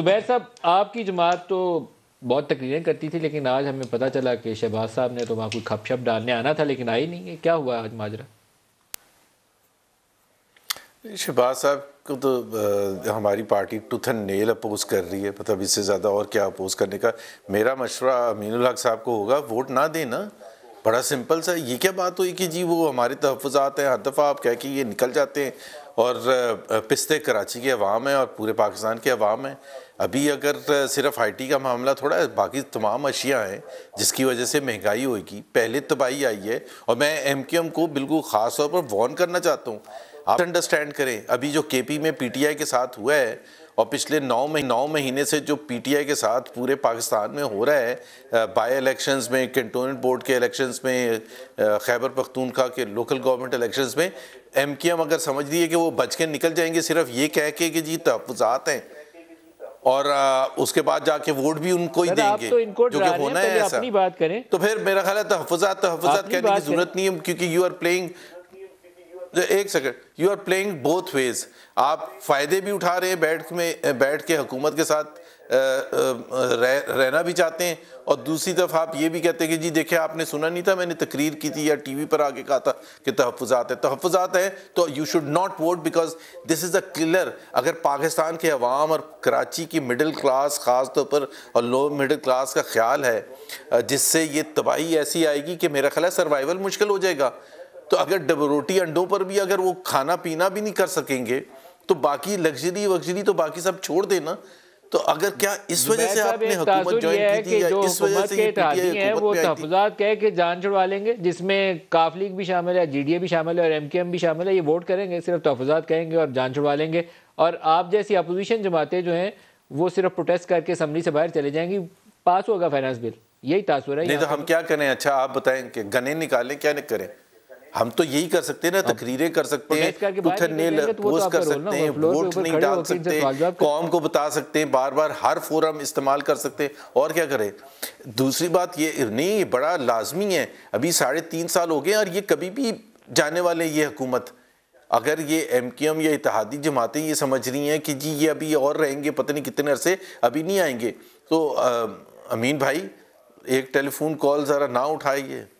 जुबैर तो साहब आपकी जमात तो बहुत तकरीरें करती थी लेकिन आज हमें पता चला कि शहबाज साहब ने तो वहाँ कोई खप शप डालने आना था लेकिन आई नहीं है क्या हुआ आज माजरा शहबाज साहब को तो हमारी पार्टी टूथन नेल अपोज कर रही है मतलब इससे ज़्यादा और क्या अपोज करने का मेरा मशवरा अमीनुल हक साहब को होगा वोट ना देना बड़ा सिंपल सा ये क्या बात हुई कि जी वो हमारे तहफ़ात हैं हर दफ़ा आप कह के ये निकल जाते हैं और पिस्ते कराची के अवाम हैं और पूरे पाकिस्तान के अवाम हैं अभी अगर सिर्फ टी का मामला थोड़ा है बाकी तमाम अशिया हैं जिसकी वजह से महंगाई होगी पहले तबाही आई है और मैं एम क्यू एम को बिल्कुल ख़ास तौर पर वॉर्न करना चाहता हूँ आप अंडरस्टैंड करें अभी जो केपी में पीटीआई के साथ हुआ है और पिछले नौ महीने नौ महीने से जो पीटीआई के साथ पूरे पाकिस्तान में हो रहा है बाय इलेक्शंस में कंटोनमेंट बोर्ड के इलेक्शंस में खैबर पख्तूनखा के लोकल गवर्नमेंट इलेक्शंस में एम अगर समझ रही है कि वो बच के निकल जाएंगे सिर्फ ये कह के कि जी तहफात हैं और आ, उसके बाद जाके वोट भी उनको ही देंगे तो जो कि होना है ऐसा बात करें तो फिर मेरा ख्याल है तहफात तहफात कहने की जरूरत नहीं है क्योंकि यू आर प्लेइंग एक second you are playing both ways आप फ़ायदे भी उठा रहे हैं बैठ में बैठ के हुकूमत के साथ रह, रहना भी चाहते हैं और दूसरी तरफ आप ये भी कहते हैं कि जी देखिए आपने सुना नहीं था मैंने तकरीर की थी या टी वी पर आके कहा था कि तहफ़ात है तहफ़ात है तो you should not vote because this is a killer अगर पाकिस्तान के अवाम और कराची की मिडिल क्लास ख़ास तौर पर और लो मिडिल क्लास का ख्याल है जिससे ये तबाही ऐसी आएगी कि मेरा ख्याल है सर्वाइवल मुश्किल हो जाएगा तो अगर रोटी अंडों पर भी अगर वो खाना पीना भी नहीं कर सकेंगे तो बाकी लग्जरी वग्जरी तो बाकी सब छोड़ देना तो अगर क्या इस वजह से आपने हुकूमत ज्वाइन की थी या इस वजह से है तहफात कह के जान छुड़वा लेंगे जिसमें काफ लीग भी शामिल है जीडीए भी शामिल है और एम भी शामिल है ये वोट करेंगे सिर्फ तहफात कहेंगे और जान छुड़वा लेंगे और आप जैसी अपोजिशन जमातें जो हैं वो सिर्फ प्रोटेस्ट करके असम्बली से बाहर चले जाएंगी पास होगा फाइनेंस बिल यही तासुर है नहीं तो हम क्या करें अच्छा आप बताएं कि गने निकालें क्या करें हम तो यही कर सकते हैं ना तकरीरें कर सकते तो हैं पुथनेल तो तो पोस्ट कर सकते हैं वोट नहीं डाल सकते कौम को बता सकते हैं बार बार हर फोरम इस्तेमाल कर सकते हैं और क्या करें दूसरी बात ये नहीं ये बड़ा लाजमी है अभी साढ़े तीन साल हो गए और ये कभी भी जाने वाले ये हुकूमत अगर ये एम क्यू एम या इतिहादी जमातें ये समझ रही हैं कि जी ये अभी और रहेंगे पता नहीं कितने अरसे अभी नहीं आएंगे तो अमीन भाई एक टेलीफोन कॉल ज़रा ना उठाइए